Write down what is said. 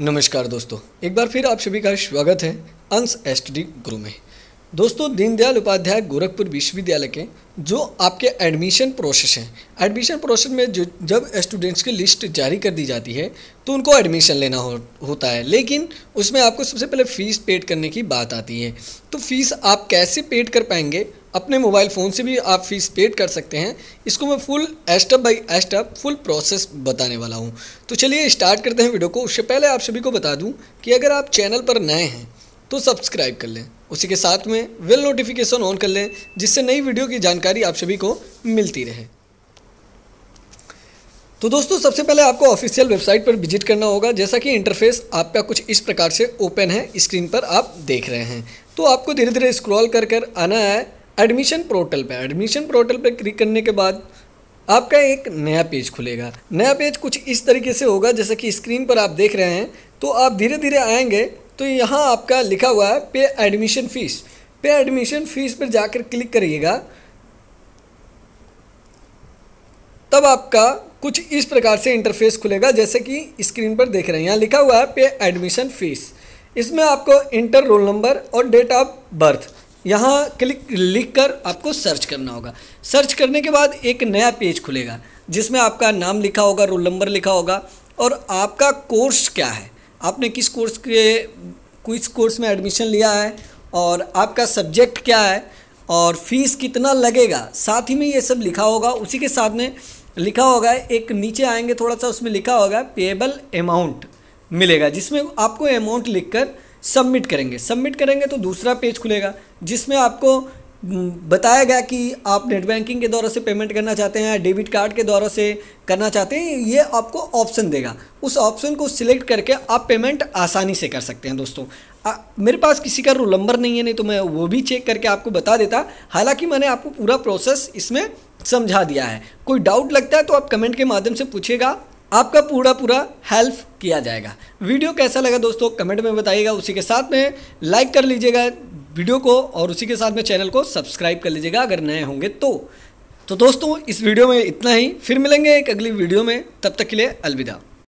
नमस्कार दोस्तों एक बार फिर आप सभी का स्वागत है अंश एस डी गुरु में दोस्तों दीनदयाल उपाध्याय गोरखपुर विश्वविद्यालय के जो आपके एडमिशन प्रोसेस हैं एडमिशन प्रोसेस में जो जब स्टूडेंट्स की लिस्ट जारी कर दी जाती है तो उनको एडमिशन लेना हो, होता है लेकिन उसमें आपको सबसे पहले फ़ीस पेड करने की बात आती है तो फीस आप कैसे पेड कर पाएंगे अपने मोबाइल फ़ोन से भी आप फ़ीस पेड कर सकते हैं इसको मैं full step by step full process बताने वाला हूँ तो चलिए स्टार्ट करते हैं वीडियो को उससे पहले आप सभी को बता दूँ कि अगर आप चैनल पर नए हैं तो सब्सक्राइब कर लें उसी के साथ में वेल नोटिफिकेशन ऑन कर लें जिससे नई वीडियो की जानकारी आप सभी को मिलती रहे तो दोस्तों सबसे पहले आपको ऑफिशियल वेबसाइट पर विजिट करना होगा जैसा कि इंटरफेस आपका कुछ इस प्रकार से ओपन है स्क्रीन पर आप देख रहे हैं तो आपको धीरे धीरे स्क्रॉल कर कर आना है एडमिशन पोर्टल पर एडमिशन पोर्टल पर क्लिक करने के बाद आपका एक नया पेज खुलेगा नया पेज कुछ इस तरीके से होगा जैसे कि स्क्रीन पर आप देख रहे हैं तो आप धीरे धीरे आएंगे तो यहाँ आपका लिखा हुआ है pay admission fees pay admission fees पर जाकर क्लिक करिएगा तब आपका कुछ इस प्रकार से इंटरफेस खुलेगा जैसे कि स्क्रीन पर देख रहे हैं यहाँ लिखा हुआ है पे एडमिशन फ़ीस इसमें आपको इंटर रोल नंबर और डेट ऑफ बर्थ यहाँ क्लिक लिख कर आपको सर्च करना होगा सर्च करने के बाद एक नया पेज खुलेगा जिसमें आपका नाम लिखा होगा रोल नंबर लिखा होगा और आपका कोर्स क्या है आपने किस कोर्स के किस कोर्स में एडमिशन लिया है और आपका सब्जेक्ट क्या है और फीस कितना लगेगा साथ ही में ये सब लिखा होगा उसी के साथ में लिखा होगा एक नीचे आएंगे थोड़ा सा उसमें लिखा होगा पेएबल अमाउंट मिलेगा जिसमें आपको अमाउंट लिखकर सबमिट करेंगे सबमिट करेंगे तो दूसरा पेज खुलेगा जिसमें आपको बताया गया कि आप नेट बैंकिंग के द्वारा से पेमेंट करना चाहते हैं डेबिट कार्ड के द्वारा से करना चाहते हैं ये आपको ऑप्शन देगा उस ऑप्शन को सिलेक्ट करके आप पेमेंट आसानी से कर सकते हैं दोस्तों आ, मेरे पास किसी का रोल नंबर नहीं है नहीं तो मैं वो भी चेक करके आपको बता देता हालांकि मैंने आपको पूरा प्रोसेस इसमें समझा दिया है कोई डाउट लगता है तो आप कमेंट के माध्यम से पूछेगा आपका पूरा पूरा हेल्प किया जाएगा वीडियो कैसा लगा दोस्तों कमेंट में बताइएगा उसी के साथ में लाइक कर लीजिएगा वीडियो को और उसी के साथ में चैनल को सब्सक्राइब कर लीजिएगा अगर नए होंगे तो तो दोस्तों इस वीडियो में इतना ही फिर मिलेंगे एक अगली वीडियो में तब तक के लिए अलविदा